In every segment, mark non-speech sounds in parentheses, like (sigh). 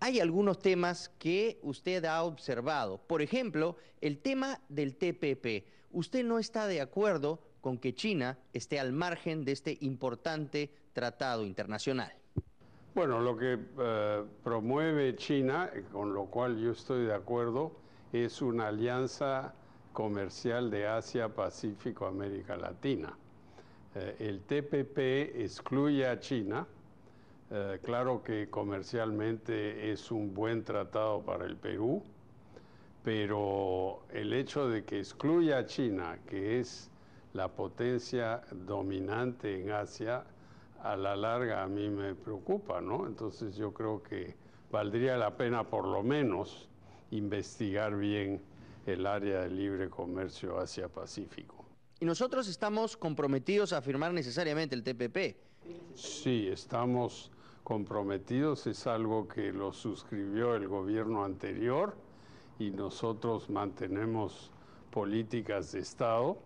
hay algunos temas que usted ha observado. Por ejemplo, el tema del TPP. Usted no está de acuerdo con que China esté al margen de este importante tratado internacional. Bueno, lo que eh, promueve China, con lo cual yo estoy de acuerdo, es una alianza comercial de Asia-Pacífico-América Latina. Eh, el TPP excluye a China eh, claro que comercialmente es un buen tratado para el Perú, pero el hecho de que excluya a China, que es la potencia dominante en Asia, a la larga a mí me preocupa, ¿no? Entonces yo creo que valdría la pena por lo menos investigar bien el área de libre comercio Asia-Pacífico. Y nosotros estamos comprometidos a firmar necesariamente el TPP. Sí, estamos comprometidos, es algo que lo suscribió el gobierno anterior y nosotros mantenemos políticas de Estado,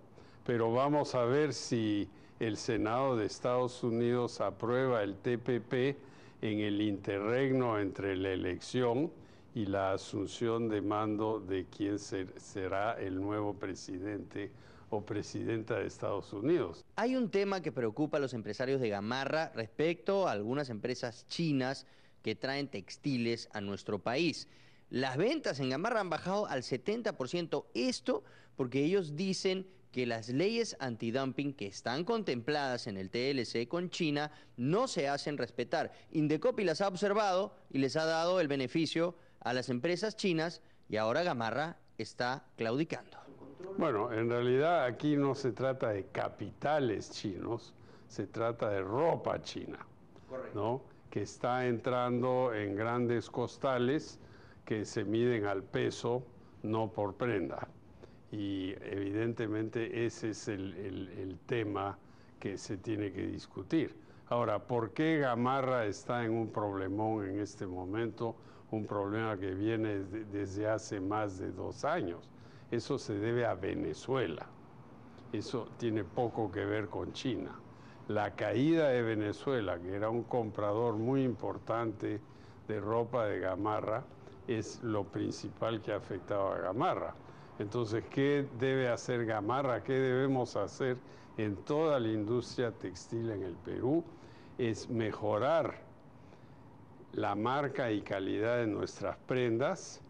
pero vamos a ver si el Senado de Estados Unidos aprueba el TPP en el interregno entre la elección y la asunción de mando de quien será el nuevo presidente o presidenta de Estados Unidos. Hay un tema que preocupa a los empresarios de Gamarra respecto a algunas empresas chinas que traen textiles a nuestro país. Las ventas en Gamarra han bajado al 70%, esto porque ellos dicen que las leyes antidumping que están contempladas en el TLC con China no se hacen respetar. Indecopi las ha observado y les ha dado el beneficio a las empresas chinas y ahora Gamarra está claudicando. Bueno, en realidad aquí no se trata de capitales chinos, se trata de ropa china, que está entrando en grandes costales que se miden al peso, no por prenda. Y evidentemente ese es el, tema que se tiene que discutir. Ahora, ¿por qué Gamarra está en un problemón en este momento? Un problema que viene desde hace más de dos años eso se debe a Venezuela. Eso tiene poco que ver con China. La caída de Venezuela, que era un comprador muy importante de ropa de Gamarra, es lo principal que ha afectado a Gamarra. Entonces, ¿qué debe hacer Gamarra? ¿Qué debemos hacer en toda la industria textil en el Perú? Es mejorar la marca y calidad de nuestras prendas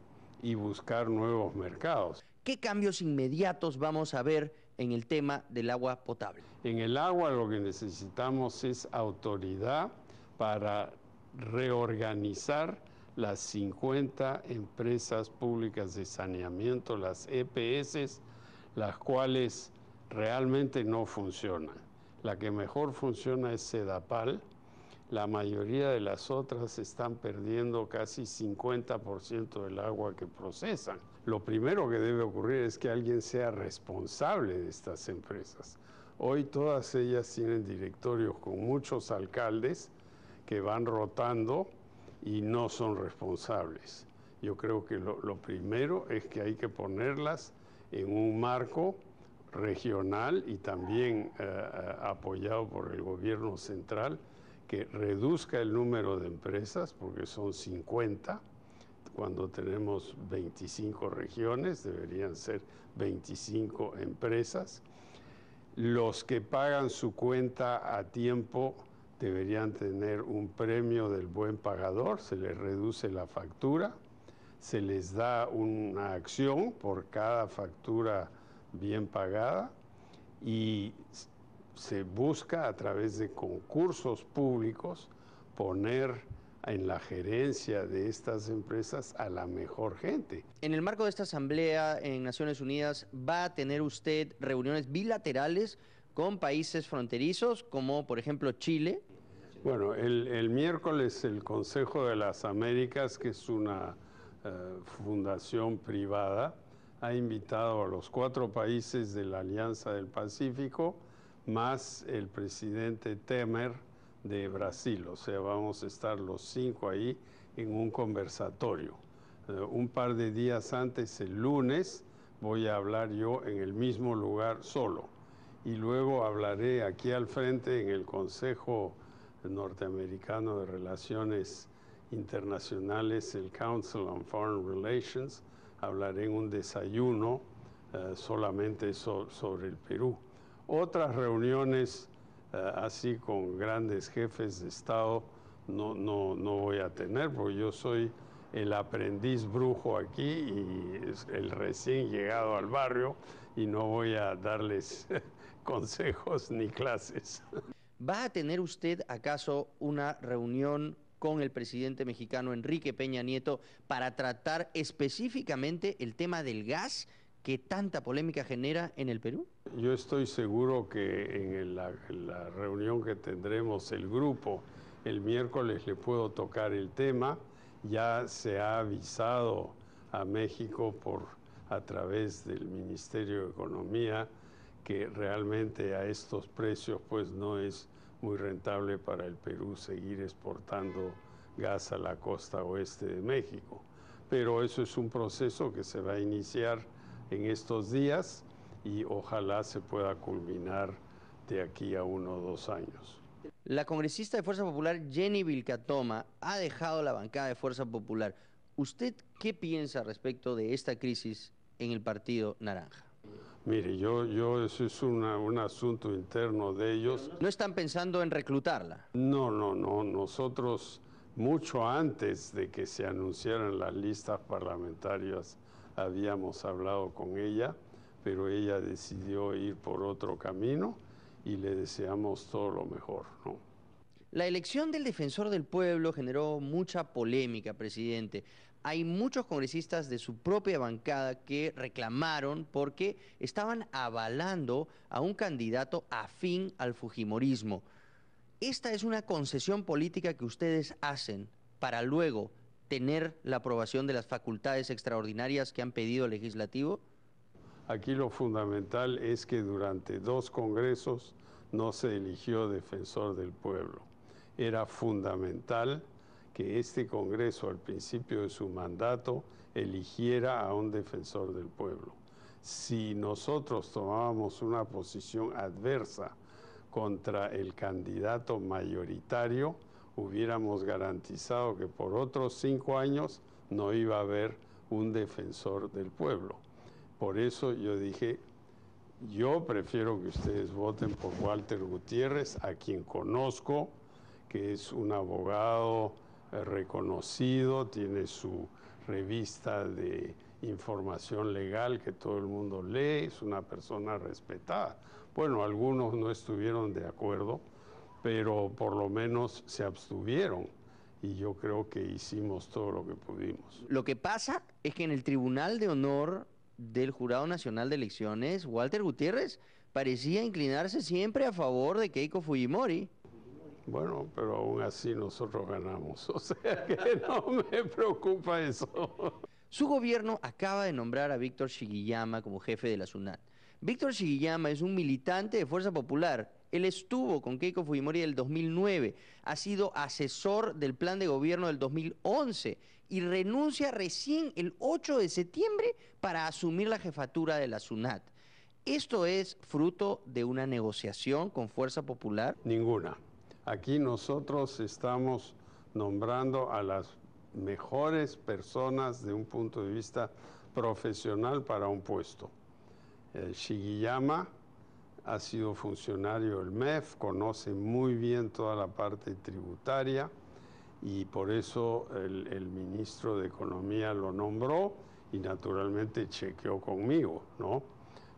y buscar nuevos mercados. ¿Qué cambios inmediatos vamos a ver en el tema del agua potable? En el agua lo que necesitamos es autoridad para reorganizar las 50 empresas públicas de saneamiento, las EPS, las cuales realmente no funcionan. La que mejor funciona es Sedapal, la mayoría de las otras están perdiendo casi 50% del agua que procesan. Lo primero que debe ocurrir es que alguien sea responsable de estas empresas. Hoy todas ellas tienen directorios con muchos alcaldes que van rotando y no son responsables. Yo creo que lo, primero es que hay que ponerlas en un marco regional y también eh, eh, apoyado por el gobierno central que reduzca el número de empresas, porque son 50, cuando tenemos 25 regiones, deberían ser 25 empresas. Los que pagan su cuenta a tiempo deberían tener un premio del buen pagador, se les reduce la factura, se les da una acción por cada factura bien pagada y se busca a través de concursos públicos poner en la gerencia de estas empresas a la mejor gente. En el marco de esta asamblea en Naciones Unidas, ¿va a tener usted reuniones bilaterales con países fronterizos como por ejemplo Chile? Bueno, el, miércoles el Consejo de las Américas, que es una eh, fundación privada, ha invitado a los cuatro países de la Alianza del Pacífico más el presidente Temer de Brasil. O sea, vamos a estar los cinco ahí en un conversatorio. Eh, un par de días antes, el lunes, voy a hablar yo en el mismo lugar solo. Y luego hablaré aquí al frente en el Consejo Norteamericano de Relaciones Internacionales, el Council on Foreign Relations. Hablaré en un desayuno eh, solamente sobre el Perú. Otras reuniones eh, así con grandes jefes de Estado no, no voy a tener, porque yo soy el aprendiz brujo aquí y el recién llegado al barrio y no voy a darles (laughs) consejos ni clases. ¿Va a tener usted acaso una reunión con el presidente mexicano Enrique Peña Nieto para tratar específicamente el tema del gas que tanta polémica genera en el Perú? Yo estoy seguro que en la, reunión que tendremos el grupo el miércoles le puedo tocar el tema. Ya se ha avisado a México por a través del Ministerio de Economía que realmente a estos precios pues no es muy rentable para el Perú seguir exportando gas a la costa oeste de México. Pero eso es un proceso que se va a iniciar en estos días y ojalá se pueda culminar de aquí a uno o dos años. La congresista de Fuerza Popular Jenny Vilcatoma ha dejado la bancada de Fuerza Popular. ¿Usted qué piensa respecto de esta crisis en el Partido Naranja? Mire, yo, yo eso es un asunto interno de ellos. ¿No están pensando en reclutarla? No, no, no. Nosotros, mucho antes de que se anunciaran las listas parlamentarias, habíamos hablado con ella, pero ella decidió ir por otro camino y le deseamos todo lo mejor. La elección del defensor del pueblo generó mucha polémica, presidente. Hay muchos congresistas de su propia bancada que reclamaron porque estaban avalando a un candidato afín al Fujimorismo. Esta es una concesión política que ustedes hacen para luego tener la aprobación de las facultades extraordinarias que han pedido el legislativo? Aquí lo fundamental es que durante dos congresos no se eligió defensor del pueblo. Era fundamental que este Congreso al principio de su mandato eligiera a un defensor del pueblo. Si nosotros tomábamos una posición adversa contra el candidato mayoritario, hubiéramos garantizado que por otros cinco años no iba a haber un defensor del pueblo. Por eso yo dije, yo prefiero que ustedes voten por Walter Gutiérrez, a quien conozco, que es un abogado eh, reconocido, tiene su revista de información legal que todo el mundo lee, es una persona respetada. Bueno, algunos no estuvieron de acuerdo, pero por lo menos se abstuvieron y yo creo que hicimos todo lo que pudimos. Lo que pasa es que en el Tribunal de Honor del Jurado Nacional de Elecciones, Walter Gutiérrez parecía inclinarse siempre a favor de Keiko Fujimori. Bueno, pero aún así nosotros ganamos, (laughs) o sea que no me preocupa eso. Su gobierno acaba de nombrar a Víctor Shigiyama como jefe de la SUNAT. Víctor Shigiyama es un militante de Fuerza Popular él estuvo con Keiko Fujimori del 2009, ha sido asesor del plan de gobierno del 2011 y renuncia recién el 8 de septiembre para asumir la jefatura de la SUNAT. ¿Esto es fruto de una negociación con Fuerza Popular? Ninguna. Aquí nosotros estamos nombrando a las mejores personas de un punto de vista profesional para un puesto. Eh, ha sido funcionario del MEF, conoce muy bien toda la parte tributaria y por eso el, ministro de Economía lo nombró y naturalmente chequeó conmigo, ¿no?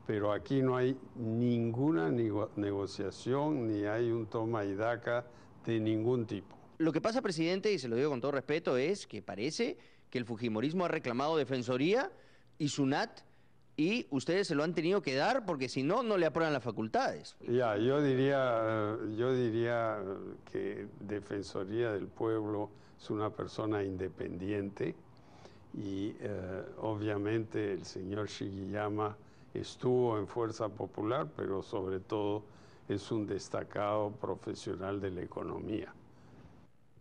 Pero aquí no hay ninguna negociación ni hay un toma y daca de ningún tipo. Lo que pasa, presidente, y se lo digo con todo respeto, es que parece que el Fujimorismo ha reclamado defensoría y SUNAT y ustedes se lo han tenido que dar porque si no, no le aprueban las facultades. Ya, yo diría, yo diría que Defensoría del Pueblo es una persona independiente y eh, obviamente el señor Shigiyama estuvo en Fuerza Popular, pero sobre todo es un destacado profesional de la economía.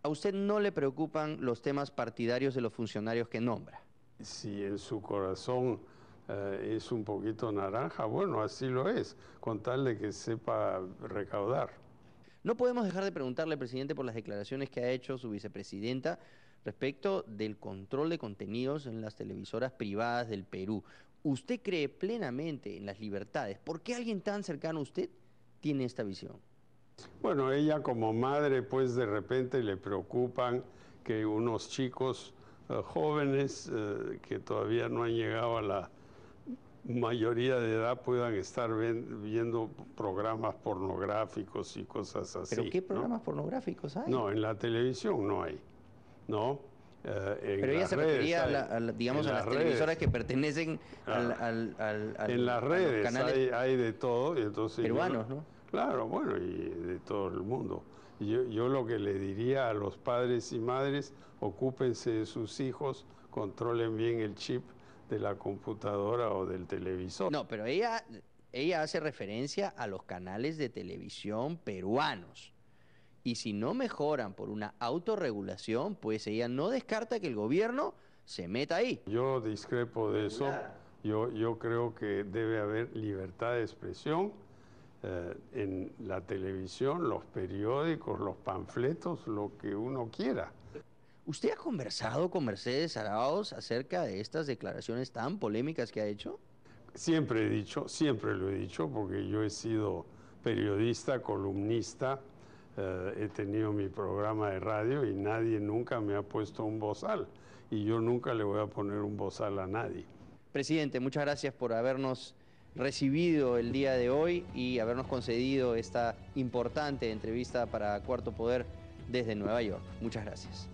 ¿A usted no le preocupan los temas partidarios de los funcionarios que nombra? Si en su corazón eh, es un poquito naranja, bueno, así lo es, con tal de que sepa recaudar. No podemos dejar de preguntarle, presidente, por las declaraciones que ha hecho su vicepresidenta respecto del control de contenidos en las televisoras privadas del Perú. ¿Usted cree plenamente en las libertades? ¿Por qué alguien tan cercano a usted tiene esta visión? Bueno, ella como madre, pues de repente le preocupan que unos chicos eh, jóvenes eh, que todavía no han llegado a la mayoría de edad puedan estar viendo programas pornográficos y cosas así. ¿Pero qué programas pornográficos hay? No, en la televisión no hay, ¿no? Eh, Pero ella se refería a, la, digamos, a las, televisoras que pertenecen ah, al, al, al, En las redes hay, de todo. Y entonces peruanos, ¿no? Claro, bueno, y de todo el mundo. Yo, yo lo que le diría a los padres y madres, ocúpense de sus hijos, controlen bien el chip de la computadora o del televisor. No, pero ella, ella hace referencia a los canales de televisión peruanos. Y si no mejoran por una autorregulación, pues ella no descarta que el gobierno se meta ahí. Yo discrepo de eso. Yo, yo creo que debe haber libertad de expresión eh, en la televisión, los periódicos, los panfletos, lo que uno quiera. ¿Usted ha conversado con Mercedes Araoz acerca de estas declaraciones tan polémicas que ha hecho? Siempre he dicho, siempre lo he dicho, porque yo he sido periodista, columnista, eh, he tenido mi programa de radio y nadie nunca me ha puesto un bozal. Y yo nunca le voy a poner un bozal a nadie. Presidente, muchas gracias por habernos recibido el día de hoy y habernos concedido esta importante entrevista para Cuarto Poder desde Nueva York. Muchas gracias.